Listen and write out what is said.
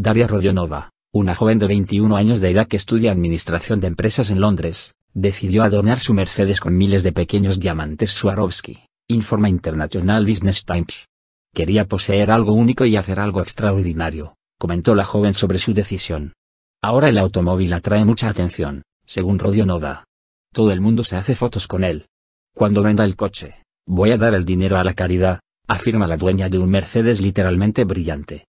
Daria Rodionova, una joven de 21 años de edad que estudia administración de empresas en Londres, decidió adornar su Mercedes con miles de pequeños diamantes Swarovski, informa International Business Times. Quería poseer algo único y hacer algo extraordinario, comentó la joven sobre su decisión. Ahora el automóvil atrae mucha atención, según Rodionova. Todo el mundo se hace fotos con él. Cuando venda el coche, voy a dar el dinero a la caridad, afirma la dueña de un Mercedes literalmente brillante,